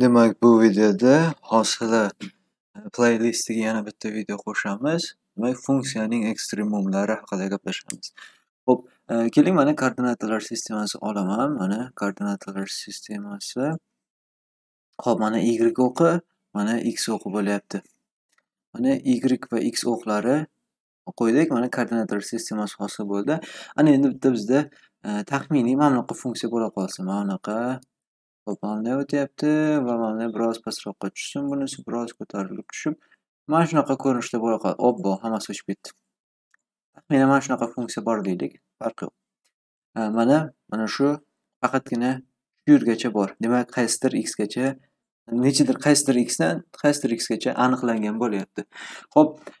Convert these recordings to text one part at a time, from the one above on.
Demak bu videoda hosila e, playlistiga yana bitta video qo'shamiz demak funksiyaning ekstremumlari haqida gaplashamiz. Xo'p, e, keling mana koordinatalar sistemasi olaman. Mana koordinatalar sistemasi. Xo'p, mana y o'qi, mana x o'qi bo'lyapti. Mana y va x o'qlari qo'ydik. Mana koordinatalar sistemasi hosil bo'ldi. Ana endi bitta bizda e, taxminiy mana bunaqa funksiya bo'la qolsin. Mana bunaqa Vamlay o'tyapti. Vamlay biroz pastroqqa tushsin, bunisi biroz ko'tarilib tushib, mana shunaqa ko'rinishda bo'la qoladi. Obbo, hammasi o'chib ketdi. Taxminan mana shunaqa funksiya bor deylik, farqi yo'q. Mana mana shu faqatgina yurgacha bor. Demak, qaysidir x gacha nechidir qaysidir x dan qaysidir x gacha aniqlangan bo'lyapti. Xo'p,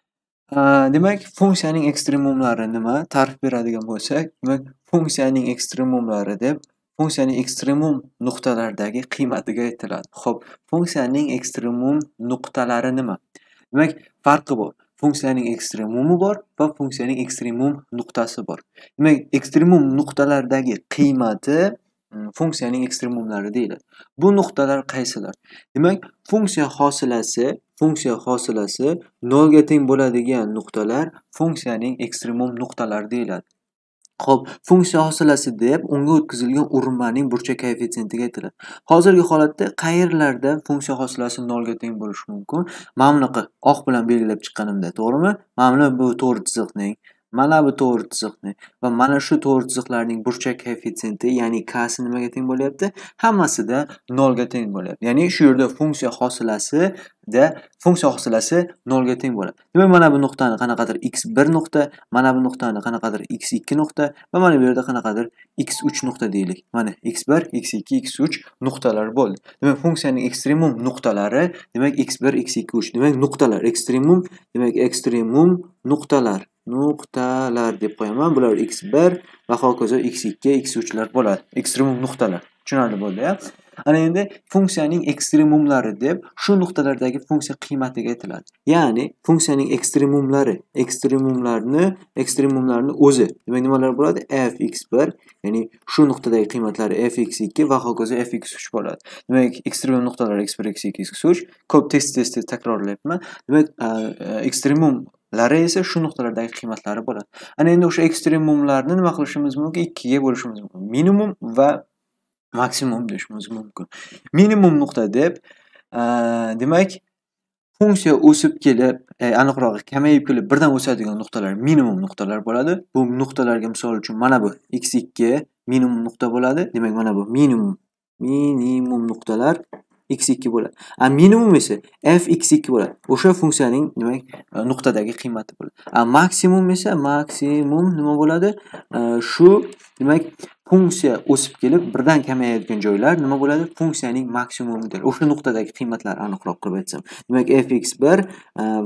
demak, funksiyaning ekstremumlari nima? Ta'rif beradigan bo'lsak, demak, funksiyaning ekstremumlari deb funksiyaning ekstremum nuqtalaridagi qiymatiga aytiladi ho'p funksiyaning ekstremum nuqtalari nima demak farqi bor funksiyaning ekstremumi bor va funksiyaning ekstremum nuqtasi bor demak ekstremum nuqtalaridagi qiymati mm, funksiyaning ekstremumlari deyiladi bu nuqtalar qaysilar demak funksiya hosilasi funksiya hosilasi nolga teng bo'ladigan nuqtalar funksiyaning ekstremum nuqtalari deyiladi Xo'p, funksiya hosilasi deb unga o'tkazilgan urinmaning burchak koeffitsiyentiga aytiladi. Hozirgi holatda qayerlarda funksiya hosilasi 0 ga teng bo'lishi mumkin? Mamliqi oq bilan belgilab chiqqanimda, to'g'rimi? Mamli bu to'g'ri chiziqning Mana bu to'g'ri chiziqni va mana shu to'g'ri chiziqlarning burchak koeffitsiyenti, ya'ni k nimaga teng bo'lyapti? Hammasida 0 ga teng bo'lyapti. Ya'ni shu yerda funksiya hosilasida funksiya hosilasi 0 ga teng bo'ladi. Demak, mana bu nuqtani qanaqadir x1 nuqta, mana bu nuqtani qanaqadir x2 nuqta va mana bu yerda qanaqadir x3 nuqta deylik. Mana x1, x2, x3 nuqtalar bo'ldi. Demak, funksiyaning ekstremum nuqtalari, demak x1, x2, 3. Demak, nuqtalar ekstremum, demak ekstremum nuqtalar. nuqtalar deb qo'yaman. Bular x1 va hokazo x2, x3 lar bo'ladi. Ekstremum nuqtalar. Tushunarli bo'ldi, ya? Ana endi funksiyaning ekstremumlari deb shu nuqtalardagi funksiya qiymatiga aytiladi. Ya'ni funksiyaning ekstremumlari, ekstremumlarni, ekstremumlarni o'zi. Demak, nimalar bo'ladi? fx1, ya'ni shu nuqtadagi qiymatlari fx2 va hokazo fx3 bo'ladi. Demak, ekstremum nuqtalar x1, x2, x3 ko'p tez-tez takrorlayapman. Demak, ekstremum lari esa shu nuqtalardagi qiymatlari bo'ladi ana endi o'sha ekstremumlarni nima qilishimiz mumkin ikkiga bo'lishimiz mumkin minimum va maksimum deyishimiz mumkin minimum nuqta deb demak funksiya o'sib kelib e, aniqrog'i kamayib kelib birdan o'sadigan nuqtalar minimum nuqtalar bo'ladi bu nuqtalarga misol uchun mana bu x ikki minimum nuqta bo'ladi demak mana bu minimum minimum nuqtalar x2 bo'ladi. A minimum esa f x2 bo'ladi. O'sha funksiyaning demak e, nuqtadagi qiymati bo'ladi. A maksimum esa maksimum nima bo'ladi? E, shu demak funksiya o'sib kelib birdan kamayayotgan joylar nima bo'ladi? Funksiyaning maksimumidir. O'sha nuqtadagi qiymatlar aniqroq qilib aytsam. Demak fx 1 e,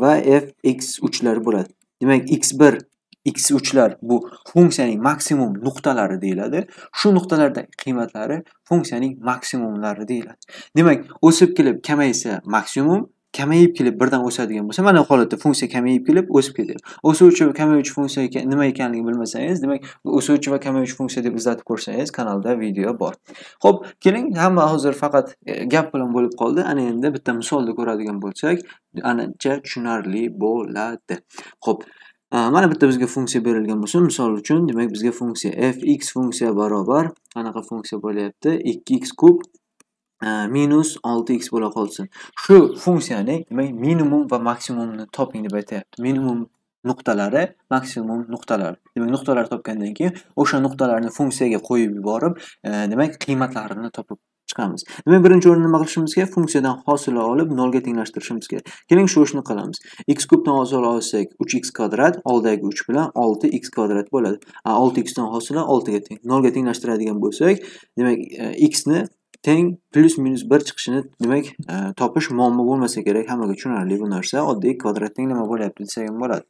va fx 3 lar bo'ladi. Demak x1 x3lar bu funksiyaning maksimum nuqtalari deyiladi. Shu nuqtalardagi qiymatlari funksiyaning maksimumlari deyiladi. Demak, o'sib kelib kamaysa maksimum, kamayib kelib birdan o'sadigan bo'lsa, mana bu holatda funksiya kamayib kelib o'sib ketadi. O'suvchi va kamayuvchi funksiya nima ekanligini bilmasangiz, demak, o'suvchi va kamayuvchi funksiya deb izlatib ko'rsangiz, kanalda video bor. Xo'p, keling, hamma hozir faqat e, gap bilan bo'lib qoldi. Ana endi bitta misolda ko'radigan bo'lsak, ancha tushunarli bo'ladi. Xo'p, mana bitta bizga funksiya berilgan bo'lsa misol uchun demak bizga funksiya fx funksiya barobar qanaqa funksiya bo'lyapti 2 x kub e, minus 6 x bo'la qolsin shu funksiyaning demak minimum va maksimumini toping deb aytyapti minimum nuqtalari maksimum nuqtalar demak nuqtalar topgandan keyin o'sha nuqtalarni funksiyaga qo'yib yuborib e, demak qiymatlarini topib chiqamiz. Demak, birinchi o'rinda nima qilishimiz kerak? Funksiyadan hosila olib, 0 ga tenglashtirishimiz kerak. Keling, shu ishni qilamiz. x kubdan hosil olsak, 3x kvadrat oldagi 3 bilan 6x kvadrat bo'ladi. 6x dan hosilni 6 ga teng. 0 ga tenglashtiradigan bo'lsak, demak, e, x ni teng plyus minus 1 chiqishini, demak, e, topish muammo bo'lmasa kerak, hammaga tushunarli bu narsa. Oddiy kvadrat tenglama bo'lyapti desak ham bo'ladi.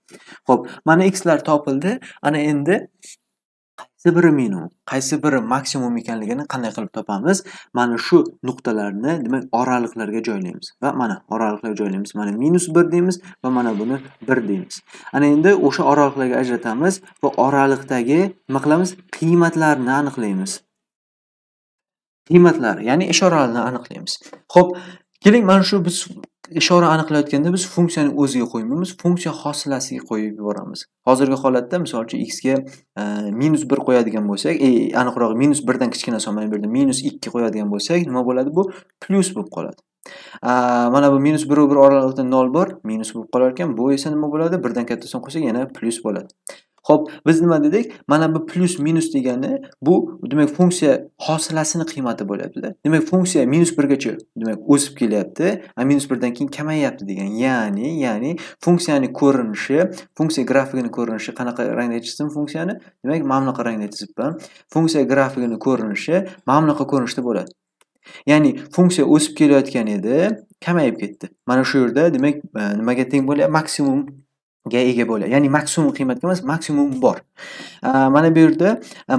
Xo'p, mana xlar topildi. Ana endi qaysi biri minimum qaysi biri maksimum ekanligini qanday qilib topamiz mana shu nuqtalarni demak oraliqlarga joylaymiz va mana oraliqlarga joylaymiz mana minus bir deymiz va mana buni bir deymiz ana endi o'sha oraliqlarga ajratamiz va oraliqdagi nima qilamiz qiymatlarni aniqlaymiz qiymatlar ya'ni ishoralarni aniqlaymiz ho'p keling mana shu biz ishora aniqlayotganda biz funksiyani o'ziga qo'ymaymiz funksiya hosilasiga qo'yib yuboramiz hozirgi holatda misol uchun x ga e, minus bir qo'yadigan bo'lsak e, aniqrog'i minus birdan kichkina son mana bu yerda minus ikki qo'yadigan bo'lsak nima bo'ladi bu plyus bo'lib qoladi e, mana bu minus biru bir oralig'ida nol bor minus bo'lib qolar ekan bu esa nima bo'ladi birdan katta son qo'ysak yana plyus bo'ladi Xo'p, biz nima dedik? Mana bu plyus minus degani bu demak funksiya hosilasini qiymati bo'lyaptida Demak funksiya minus birgacha demak o'sib kelyapti, a minus birdan keyin kamayyapti degan. Ya'ni, ya'ni funksiyani ko'rinishi, funksiya grafigini ko'rinishi qanaqa rangda chizdim funksiyani? Demak, mana bunaqa rangda chizibman. Funksiya grafigini ko'rinishi mana bunaqa ko'rinishda bo'ladi. Ya'ni funksiya o'sib kelayotgan edi, kamayib ketdi. Mana shu yerda demak e, nimaga teng bo'lyapti? Maksimum ga ega bo'ladi ya'ni maksimum qiymatga emas maksimum bor mana bu yerda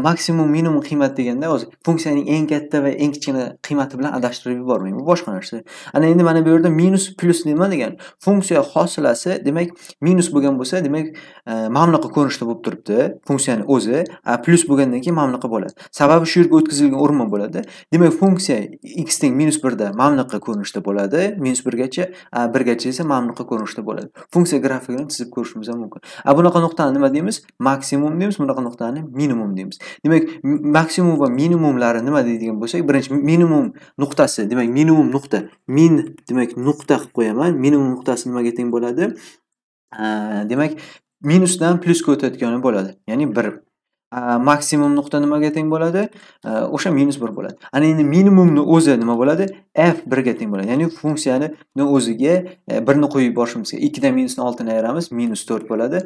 maksimum minimum qiymat deganda o'zi funksiyaning eng katta va eng kichkina qiymati bilan adashtirib yubormang bu boshqa narsa ana endi mana bu yerda minus plyus nima degan funksiya hosilasi demak minus bo'lgan bo'lsa demak mana bunaqa ko'rinishda bo'lib turibdi funksiyani o'zi plyus bo'lgandan keyin mana bunaqa bo'ladi sababi shu yerga o'tkazilgan o'rmon bo'ladi demak funksiya x teng minus birda bunaqa ko'rinishda bo'ladi minus birgacha birgacha esa mana bunaqa ko'rinishda bo'ladi funksiya grafigini chizib ko'rishimiz ham mumkin a bunaqa nuqtani nima deymiz maksimum deymiz bunaqa nuqtani minimum deymiz demak maksimum va minimumlari nima deydigan bo'lsak birinchi minimum nuqtasi demak minimum nuqta min demak nuqta qilib qo'yaman minimum nuqtasi nimaga teng bo'ladi demak minusdan plyusga o'tayotgani bo'ladi ya'ni bir maksimum nuqta nimaga teng bo'ladi? O'sha minus 1 bo'ladi. Ana endi minimumni o'zi nima bo'ladi? f 1 ga teng bo'ladi. Ya'ni funksiyani o'ziga 1 e, ni qo'yib yuborishimiz kerak. 2 minusni 6 ni ayiramiz, minus 4 bo'ladi.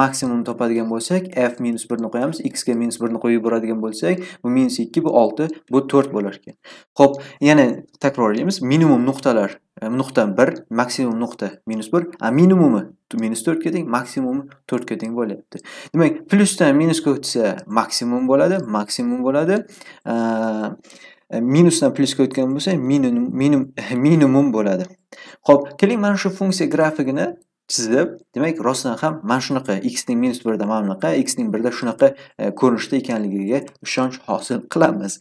Maksimumni topadigan bo'lsak, f minus 1 ni qo'yamiz, x ga minus 1 ni qo'yib boradigan bo'lsak, bu minus 2, bu 6, bu 4 bo'lar ekan. ho'p yana takrorlaymiz. Minimum nuqtalar nuqta 1, maksimum nuqta minus 1, a minimumi minus 4 ga teng, maksimumi 4 ga teng bo'lyapti. Demak, plyusdan minusga o'tsa maksimum bo'ladi, maksimum bo'ladi. Minusdan plyusga o'tgan bo'lsa minimum minimum minimum bo'ladi. Xo'p, keling mana shu funksiya grafigini chizib, demak, rostdan ham mana shunaqa x ning minus 1 da mana bunaqa, x ning 1 da shunaqa ko'rinishda ekanligiga ishonch hosil qilamiz.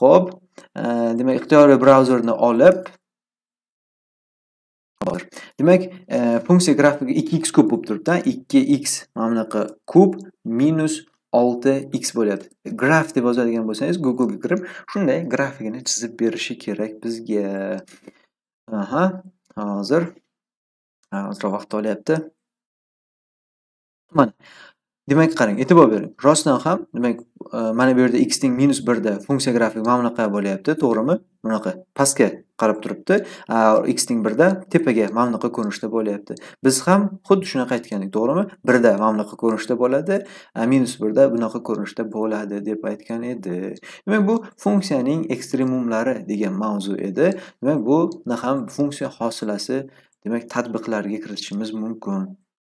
Xo'p, demak, ixtiyoriy brauzerni olib, bor. Demak, e, funksiya grafigi 2x kub bo'lib turibdi. 2x mana bunaqa kub minus 6x bo'ladi. Graf deb yozadigan bo'lsangiz, Google ga kirib, shunday grafigini chizib berishi kerak bizga. Aha, hozir ozroq vaqt olyapti. Mana demak qarang e'tibor bering rostdan ham demak e, mana bu yerda x teng minus birda funksiya grafik mana bunaqa bo'lyapti to'g'rimi bunaqa pastga qarab turibdi x teng birda tepaga mana bunaqa ko'rinishda bo'lyapti biz ham xuddi shunaqa edik to'g'rimi birda mana bunaqa ko'rinishda bo'ladi minus birda bunaqa ko'rinishda bo'ladi deb aytgan edi demak bu funksiyaning ekstremumlari degan mavzu edi demak buni ham funksiya hosilasi demak tadbiqlarga kiritishimiz mumkin